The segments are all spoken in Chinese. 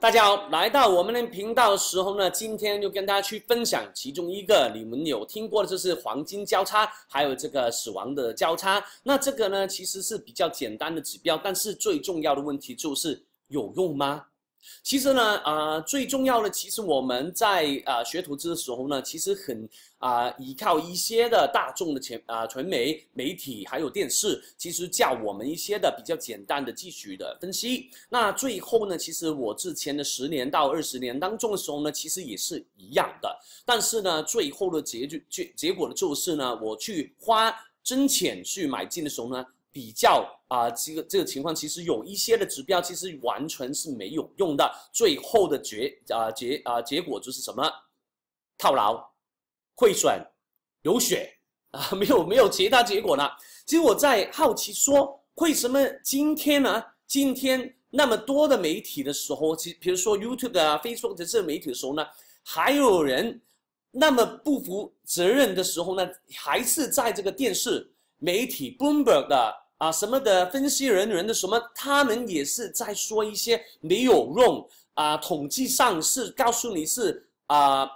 大家好，来到我们的频道的时候呢，今天就跟大家去分享其中一个你们有听过的，就是黄金交叉，还有这个死亡的交叉。那这个呢，其实是比较简单的指标，但是最重要的问题就是有用吗？其实呢，呃，最重要的其实我们在啊学投资的时候呢，其实很啊依靠一些的大众的全啊传媒媒体还有电视，其实教我们一些的比较简单的技术的分析。那最后呢，其实我之前的十年到二十年当中的时候呢，其实也是一样的。但是呢，最后的结局结结果呢就是呢，我去花真钱去买进的时候呢。比较啊，这个这个情况其实有一些的指标，其实完全是没有用的。最后的结啊结啊结果就是什么？套牢、亏损、流血啊，没有没有其他结果了。其实我在好奇说，为什么今天呢？今天那么多的媒体的时候，其比如说 YouTube 啊、Facebook 这些媒体的时候呢，还有人那么不负责任的时候呢，还是在这个电视媒体 Boomer 的。啊，什么的分析人员的什么，他们也是在说一些没有用啊。统计上是告诉你是啊，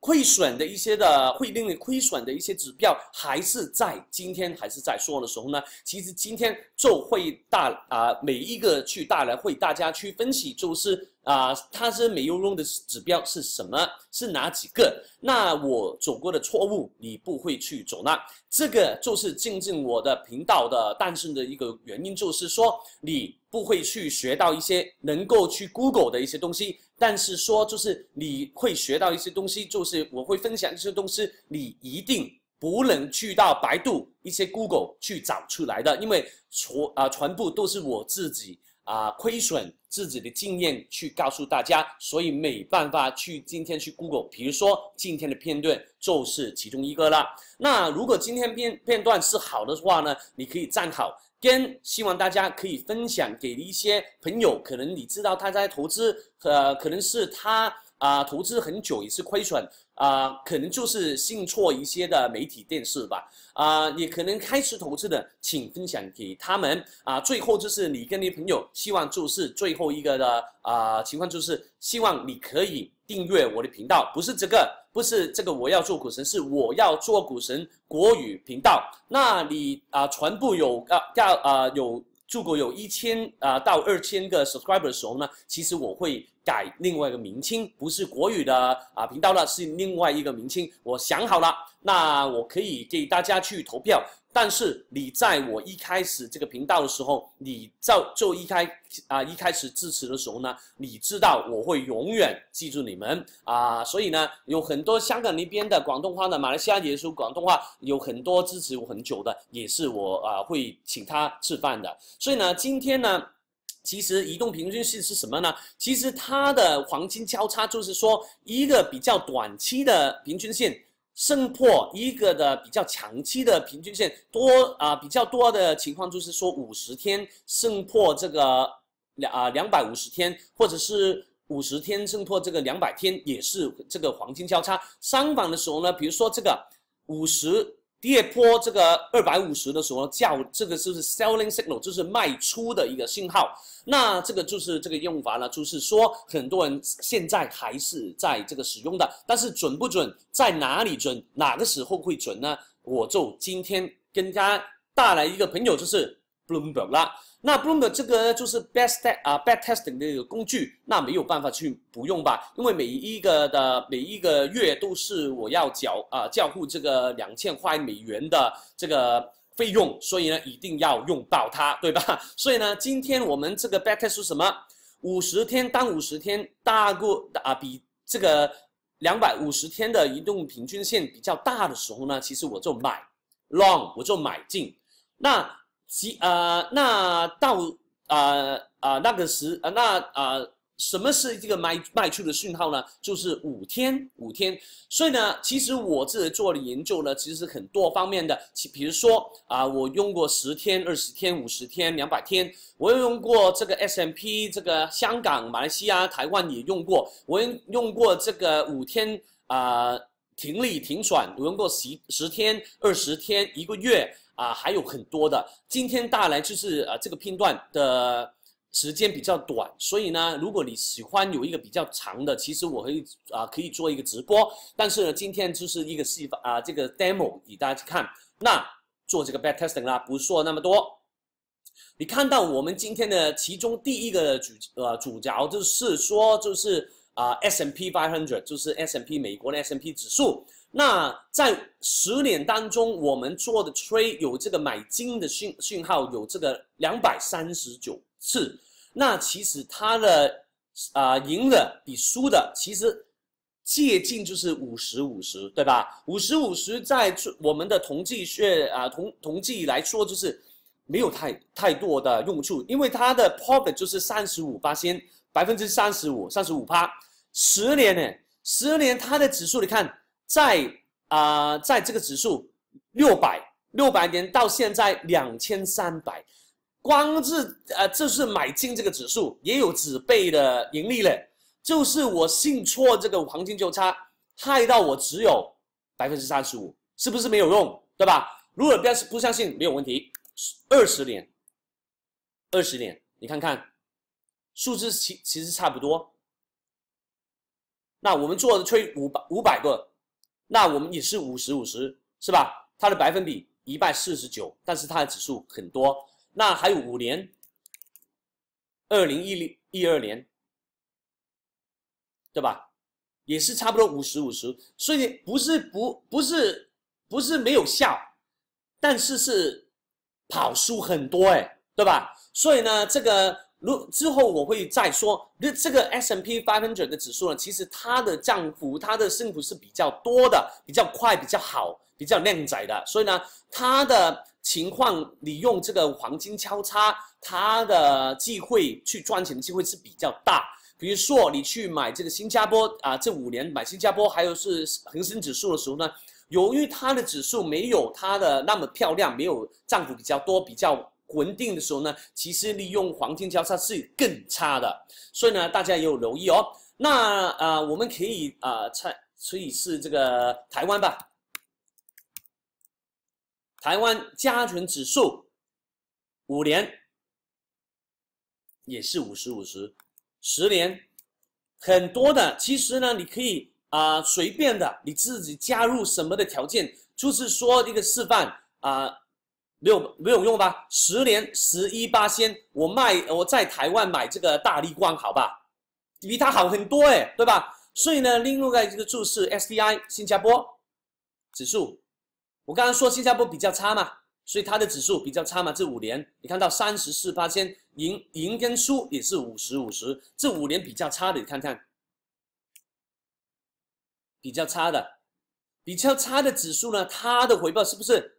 亏损的一些的，会令你亏损的一些指标，还是在今天还是在说的时候呢？其实今天就会大啊，每一个去大来会，大家去分析就是。啊，它是没有用的指标是什么？是哪几个？那我走过的错误，你不会去走那。这个就是进进我的频道的诞生的一个原因，就是说你不会去学到一些能够去 Google 的一些东西，但是说就是你会学到一些东西，就是我会分享一些东西，你一定不能去到百度一些 Google 去找出来的，因为全啊全部都是我自己。啊，亏损自己的经验去告诉大家，所以没办法去今天去 Google，比如说今天的片段就是其中一个了。那如果今天片片段是好的话呢，你可以站好跟希望大家可以分享给一些朋友，可能你知道他在投资，呃，可能是他。啊，投资很久也是亏损啊，可能就是信错一些的媒体电视吧。啊，你可能开始投资的，请分享给他们。啊，最后就是你跟你朋友，希望就是最后一个的啊情况就是，希望你可以订阅我的频道，不是这个，不是这个我要做股神，是我要做股神国语频道。那你啊，全部有啊要啊有。如果有一千啊到二千个 subscriber 的时候呢，其实我会改另外一个名称，不是国语的啊频道了，是另外一个名称。我想好了，那我可以给大家去投票。但是你在我一开始这个频道的时候，你照，就一开啊一开始支持的时候呢，你知道我会永远记住你们啊，所以呢，有很多香港那边的广东话的马来西亚也说广东话，有很多支持我很久的，也是我啊会请他吃饭的。所以呢，今天呢，其实移动平均线是什么呢？其实它的黄金交叉就是说一个比较短期的平均线。胜破一个的比较长期的平均线多啊，比较多的情况就是说五十天胜破这个两啊两百五十天，或者是五十天胜破这个两百天也是这个黄金交叉。相反的时候呢，比如说这个五十。跌破这个二百五十的时候，叫这个就是 selling signal，就是卖出的一个信号。那这个就是这个用法呢，就是说很多人现在还是在这个使用的，但是准不准？在哪里准？哪个时候会准呢？我就今天跟他带来一个朋友，就是。Bloomberg 啦，那 Bloomberg 这个就是 b t e s t 啊 b a s t t e s t i n g 一个工具，那没有办法去不用吧？因为每一个的每一个月都是我要缴啊，交付这个两千块美元的这个费用，所以呢，一定要用到它，对吧？所以呢，今天我们这个 b a d t e s t 是什么？五十天当五十天大过啊，比这个两百五十天的移动平均线比较大的时候呢，其实我就买 long，我就买进。那即呃，那到啊啊，那个时啊，那啊，什么是这个卖卖出的讯号呢？就是五天，五天。所以呢，其实我自己做的研究呢，其实是很多方面的。其比如说啊，我用过十天、二十天、五十天、两百天，我也用过这个 S M P，这个香港、马来西亚、台湾也用过，我用过这个五天啊，停利停损，我用过十十天、二十天、一个月。啊，还有很多的。今天大来就是呃，这个片段的时间比较短，所以呢，如果你喜欢有一个比较长的，其实我可以啊可以做一个直播。但是呢，今天就是一个示范啊这个 demo 给大家去看。那做这个 bad testing 啦，不说那么多。你看到我们今天的其中第一个主呃主角就是说就是。啊，S u n d P 500就是 S M P 美国的 S M P 指数。那在十年当中，我们做的 t r a d e 有这个买金的讯讯号，有这个两百三十九次。那其实它的啊赢的比输的其实接近就是五十五十，对吧？五十五十在我们的统计学啊统统计来说就是没有太太多的用处，因为它的 profit 就是三十五八先百分之三十五三十五趴，十年呢，十年它的指数你看，在啊，在这个指数六百六百年到现在两千三百，光是啊，这是买进这个指数也有几倍的盈利了。就是我信错这个黄金就差，害到我只有百分之三十五，是不是没有用？对吧？如果不要不相信没有问题。二十年，二十年，你看看数字其其实差不多。那我们做的吹五百五百个，那我们也是五十五十是吧？它的百分比一百四十九，但是它的指数很多。那还有五年，二零一零一二年，对吧？也是差不多五十五十。所以不是不不是不是没有效，但是是跑输很多哎，对吧？所以呢这个。如之后我会再说，这这个 S u n d P 500的指数呢，其实它的涨幅、它的升幅是比较多的、比较快、比较好、比较靓仔的。所以呢，它的情况，你用这个黄金交叉，它的机会去赚钱的机会是比较大。比如说，你去买这个新加坡啊，这五年买新加坡还有是恒生指数的时候呢，由于它的指数没有它的那么漂亮，没有涨幅比较多、比较。稳定的时候呢，其实利用黄金交叉是更差的，所以呢，大家也有留意哦。那啊，我们可以啊，参所以是这个台湾吧，台湾加权指数五年也是五十五十，十年很多的。其实呢，你可以啊，随便的，你自己加入什么的条件，就是说一个示范啊。没有没有用吧？十年十一八仙，我卖我在台湾买这个大力罐，好吧？比它好很多哎，对吧？所以呢，拎入在这个注释，S D I 新加坡指数，我刚刚说新加坡比较差嘛，所以它的指数比较差嘛，这五年你看到三十四八仙，赢赢跟输也是五十五十，这五年比较差的，你看看比较差的比较差的指数呢，它的回报是不是？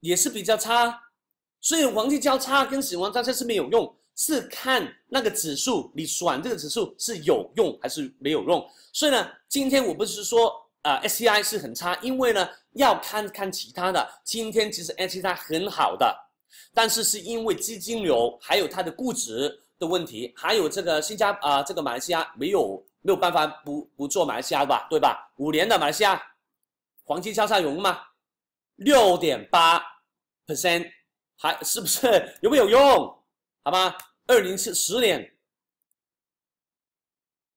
也是比较差，所以黄金交叉跟死亡交叉是没有用，是看那个指数，你选这个指数是有用还是没有用。所以呢，今天我不是说啊，S c I 是很差，因为呢要看看其他的。今天其实 S c I 很好的，但是是因为资金流还有它的估值的问题，还有这个新加啊，这个马来西亚没有没有办法不不做马来西亚吧，对吧？五年的马来西亚，黄金交叉有用吗？六点八 percent 还是不是 有没有用？好吗？二零四十年，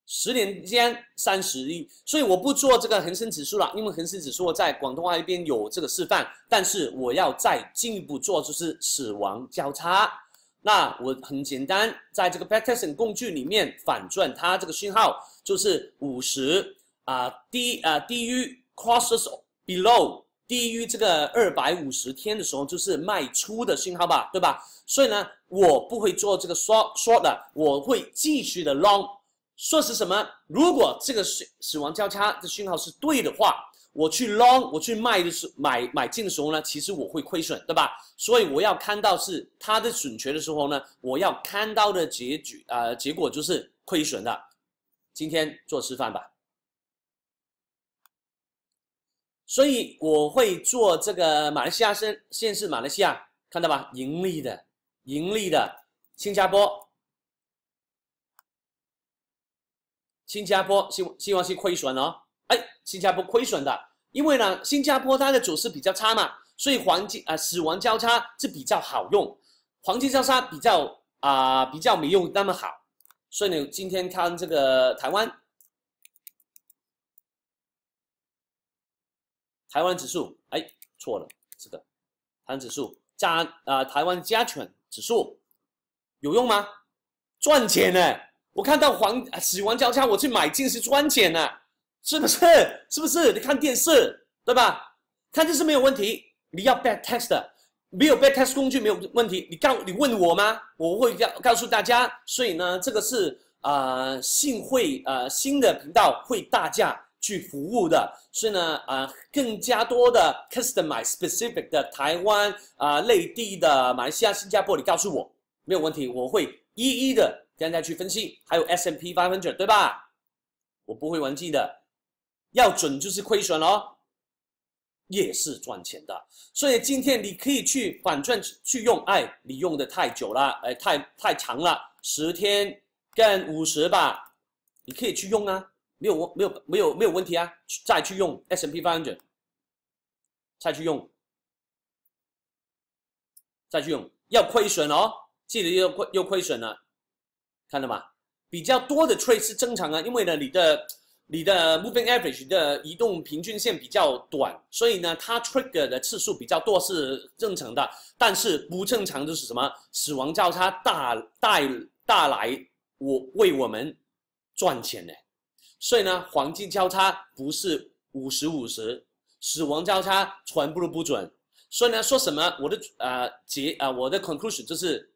十年间三十亿，所以我不做这个恒生指数了，因为恒生指数在广东话那边有这个示范，但是我要再进一步做，就是死亡交叉。那我很简单，在这个 pattern 工具里面反转它这个讯号，就是五十啊低啊低于 crosses below。低于这个二百五十天的时候，就是卖出的信号吧，对吧？所以呢，我不会做这个 short short 的，我会继续的 long。说是什么？如果这个死死亡交叉的信号是对的话，我去 long，我去卖的是买买进的时候呢，其实我会亏损，对吧？所以我要看到是它的准确的时候呢，我要看到的结局啊，结果就是亏损的。今天做示范吧。所以我会做这个马来西亚现现是马来西亚，看到吧？盈利的，盈利的。新加坡，新加坡希希望是亏损哦。哎，新加坡亏损的，因为呢，新加坡它的走势比较差嘛，所以黄金啊死亡交叉是比较好用，黄金交叉比较啊比较没用那么好。所以呢，今天看这个台湾。台湾指数，哎，错了，这个，台湾指数加啊，台湾加权指数有用吗？赚钱呢？我看到黄洗完交叉，我去买进是赚钱呢，是不是？是不是？你看电视，对吧？看电视没有问题，你要 bad test，的。没有 bad test 工具没有问题，你告你问我吗？我会告告诉大家，所以呢，这个是呃新会呃新的频道会大驾。去服务的是呢啊，更加多的 c u s t o m i z e specific 的台湾啊，内地的马来西亚、新加坡，你告诉我没有问题，我会一一的跟大家去分析。还有 S M P 五百，对吧？我不会玩记的，要准就是亏损哦，也是赚钱的。所以今天你可以去反转去用，哎，你用的太久了，哎，太太长了，十天干五十吧，你可以去用啊。没有，没有，没有，没有问题啊！再去用 S and P 方准，再去用，再去用，要亏损哦！记得又亏又亏损了，看到吗？比较多的 t r a d e 是正常啊，因为呢，你的你的 moving average 的移动平均线比较短，所以呢，它 trigger 的次数比较多是正常的。但是不正常的是什么？死亡交叉大大大来，我为我们赚钱呢。所以呢，黄金交叉不是五十五十，死亡交叉全部都不准。所以呢，说什么我的呃结呃我的 conclusion 就是，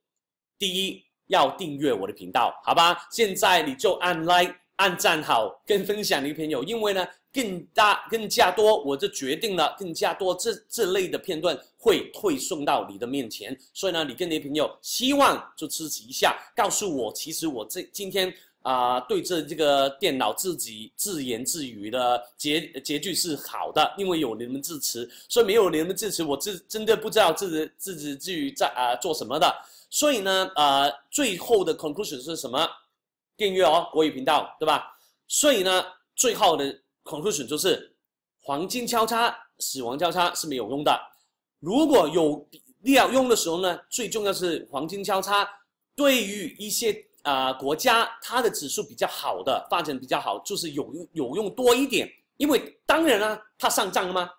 第一要订阅我的频道，好吧？现在你就按 like 按赞好跟分享你的朋友，因为呢，更大更加多，我就决定了更加多这这类的片段会推送到你的面前。所以呢，你跟你的朋友希望就支持一下，告诉我，其实我这今天。啊，对着这个电脑自己自言自语的结结句是好的，因为有你们支持，所以没有你们支持，我自真的不知道自己自己至于在啊做什么的。所以呢，呃，最后的 conclusion 是什么？订阅哦，国语频道，对吧？所以呢，最后的 conclusion 就是黄金交叉、死亡交叉是没有用的。如果有必要用的时候呢，最重要是黄金交叉对于一些。啊，国家它的指数比较好的，发展比较好，就是有有用多一点。因为当然啊，它上涨了吗？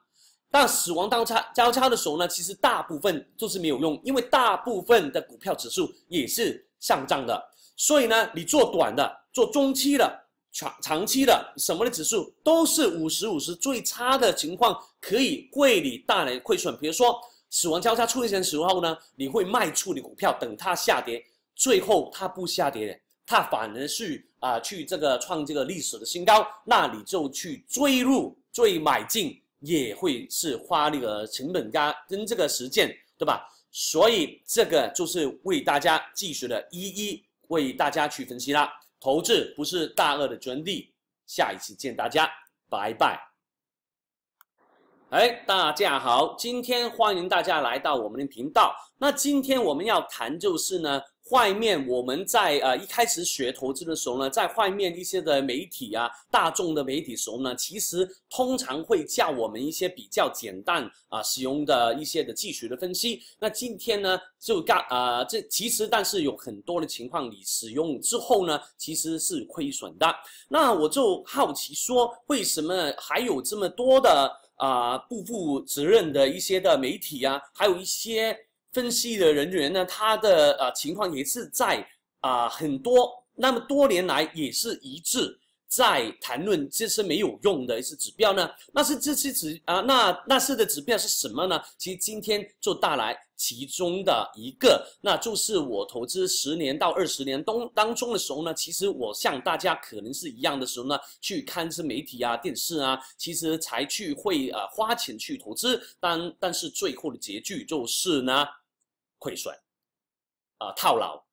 但死亡交叉交叉的时候呢，其实大部分就是没有用，因为大部分的股票指数也是上涨的。所以呢，你做短的、做中期的、长长期的什么的指数，都是五十五十最差的情况，可以为你带来亏损。比如说死亡交叉出现的时候呢，你会卖出你股票，等它下跌。最后它不下跌，它反而是啊去这个创这个历史的新高，那你就去追入、追买进也会是花那个成本加跟这个时间，对吧？所以这个就是为大家技术的，一一为大家去分析啦。投资不是大鳄的专利，下一期见大家，拜拜。哎，大家好，今天欢迎大家来到我们的频道。那今天我们要谈就是呢。外面我们在呃一开始学投资的时候呢，在外面一些的媒体啊、大众的媒体时候呢，其实通常会教我们一些比较简单啊使用的一些的技术的分析。那今天呢就干啊，这其实但是有很多的情况你使用之后呢，其实是亏损的。那我就好奇说，为什么还有这么多的啊不负责任的一些的媒体呀，还有一些？分析的人员呢，他的呃情况也是在啊很多，那么多年来也是一致在谈论这些没有用的一些指标呢。那是这些指啊那那是的指标是什么呢？其实今天就带来其中的一个，那就是我投资十年到二十年当当中的时候呢，其实我像大家可能是一样的时候呢，去看这媒体啊、电视啊，其实才去会啊花钱去投资，但但是最后的结局就是呢。亏损，啊，套牢。